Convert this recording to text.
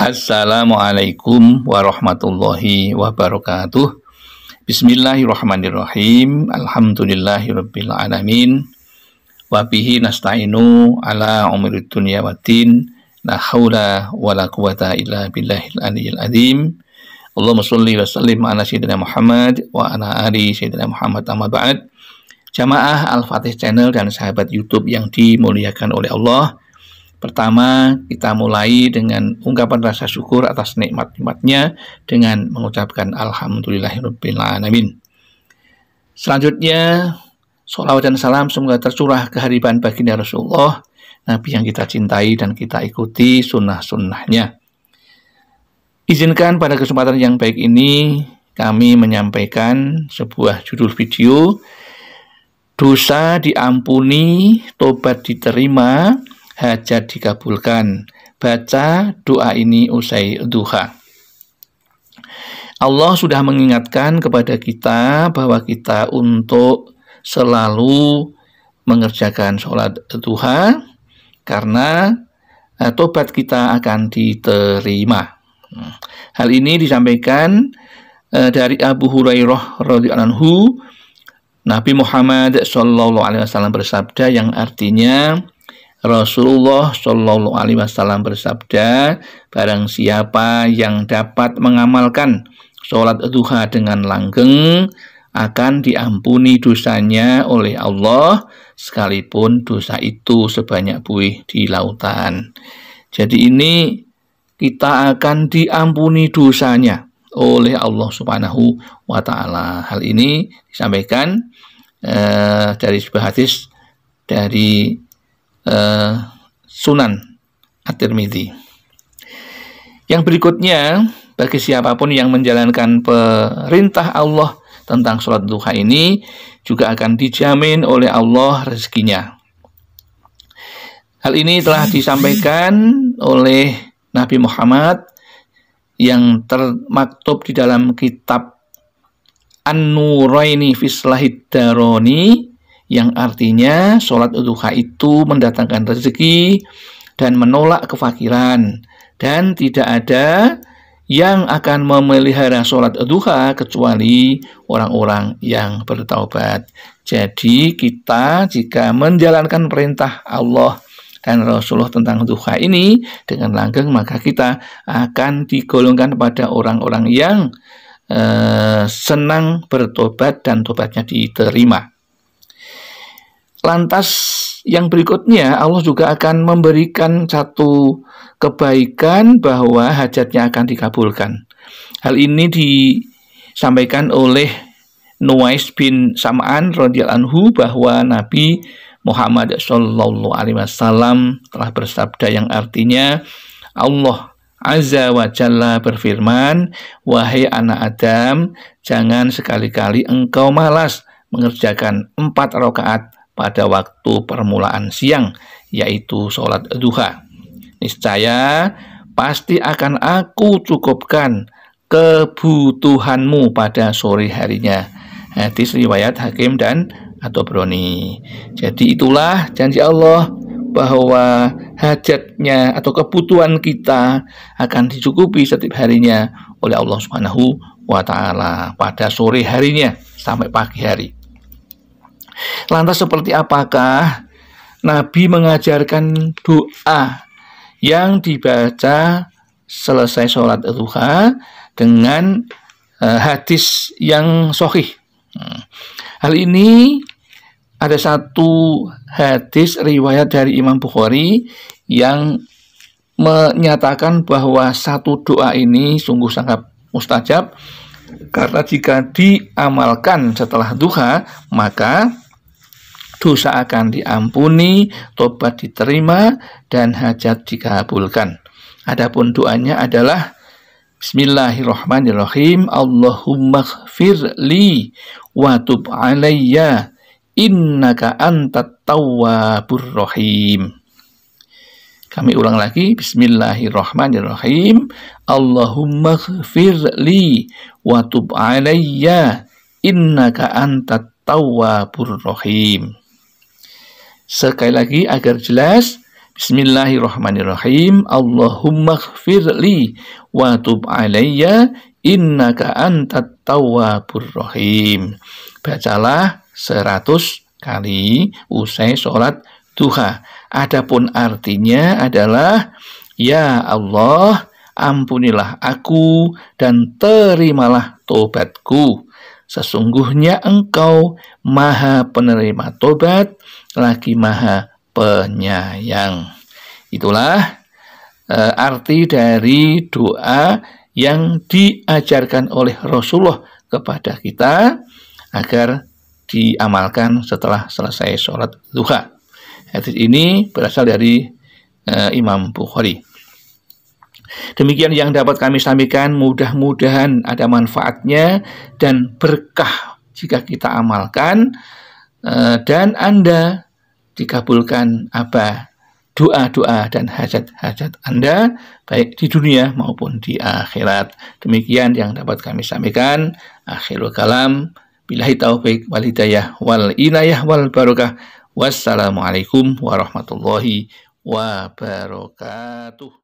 Assalamualaikum warahmatullahi wabarakatuh. Bismillahirrahmanirrahim. Alhamdulillahirabbil alamin. Wa nasta'inu ala umuri dunya waddin. La haula wala quwata illa billahil aliyil azim. Allahumma shalli wa sallim ala sayyidina Muhammad wa ala ali sayyidina Muhammad amma ba'd. Jamaah Al-Fatih Channel dan sahabat YouTube yang dimuliakan oleh Allah Pertama, kita mulai dengan ungkapan rasa syukur atas nikmat-nikmatnya dengan mengucapkan Alhamdulillahirrabbilalamin. Selanjutnya, sholawat dan salam semoga tercurah kehariban baginda Rasulullah, Nabi yang kita cintai dan kita ikuti sunnah-sunnahnya. Izinkan pada kesempatan yang baik ini, kami menyampaikan sebuah judul video Dosa diampuni, tobat diterima, hajat dikabulkan. Baca doa ini usai duha. Allah sudah mengingatkan kepada kita bahwa kita untuk selalu mengerjakan sholat duha karena eh, tobat kita akan diterima. Hmm. Hal ini disampaikan eh, dari Abu Hurairah radhiyallahu anhu Nabi Muhammad SAW bersabda yang artinya Rasulullah Shallallahu Alaihi Wasallam bersabda, barang siapa yang dapat mengamalkan sholat duha dengan langgeng, akan diampuni dosanya oleh Allah, sekalipun dosa itu sebanyak buih di lautan. Jadi ini kita akan diampuni dosanya oleh Allah Subhanahu wa taala. Hal ini disampaikan eh, dari sebuah hadis dari uh, Sunan At-Tirmidzi. Yang berikutnya, bagi siapapun yang menjalankan perintah Allah tentang sholat duha ini juga akan dijamin oleh Allah rezekinya. Hal ini telah disampaikan oleh Nabi Muhammad yang termaktub di dalam kitab An-Nuraini Fislahid Daroni yang artinya sholat duha itu mendatangkan rezeki dan menolak kefakiran dan tidak ada yang akan memelihara sholat duha kecuali orang-orang yang bertaubat. Jadi kita jika menjalankan perintah Allah dan Rasulullah tentang duha ini dengan langgeng maka kita akan digolongkan pada orang-orang yang eh, senang bertobat dan tobatnya diterima. Lantas yang berikutnya Allah juga akan memberikan satu kebaikan bahwa hajatnya akan dikabulkan. Hal ini disampaikan oleh Nuwais bin Sam'an radhiyallahu anhu bahwa Nabi Muhammad sallallahu alaihi wasallam telah bersabda yang artinya Allah Azza wa Jalla berfirman, "Wahai anak Adam, jangan sekali-kali engkau malas mengerjakan empat rakaat pada waktu permulaan siang, yaitu sholat duha. Niscaya pasti akan aku cukupkan kebutuhanmu pada sore harinya. Hadis riwayat Hakim dan atau Broni. Jadi itulah janji Allah bahwa hajatnya atau kebutuhan kita akan dicukupi setiap harinya oleh Allah Subhanahu wa taala pada sore harinya sampai pagi hari. Lantas seperti apakah Nabi mengajarkan doa yang dibaca selesai sholat duha dengan uh, hadis yang sohih. Hmm. Hal ini ada satu hadis riwayat dari Imam Bukhari yang menyatakan bahwa satu doa ini sungguh sangat mustajab karena jika diamalkan setelah duha maka dosa akan diampuni, tobat diterima, dan hajat dikabulkan. Adapun doanya adalah Bismillahirrahmanirrahim. Allahumma khfir li wa tub alayya innaka antat tawwabur rahim. Kami ulang lagi, Bismillahirrahmanirrahim. Allahumma khfir li wa tub alayya innaka antat tawwabur rahim. Sekali lagi agar jelas. Bismillahirrahmanirrahim. Allahumma khfirli wa tub alayya innaka antat tawabur rahim. Bacalah seratus kali usai sholat duha. Adapun artinya adalah, Ya Allah, ampunilah aku dan terimalah tobatku. Sesungguhnya engkau maha penerima tobat, lagi maha penyayang. Itulah e, arti dari doa yang diajarkan oleh Rasulullah kepada kita agar diamalkan setelah selesai sholat duha. Hadis ini berasal dari e, Imam Bukhari. Demikian yang dapat kami sampaikan, mudah-mudahan ada manfaatnya dan berkah jika kita amalkan eh, dan Anda dikabulkan apa doa-doa dan hajat-hajat Anda baik di dunia maupun di akhirat. Demikian yang dapat kami sampaikan. Akhirul kalam. Bilahi taufik wal hidayah wal inayah wal barokah. Wassalamualaikum warahmatullahi wabarakatuh.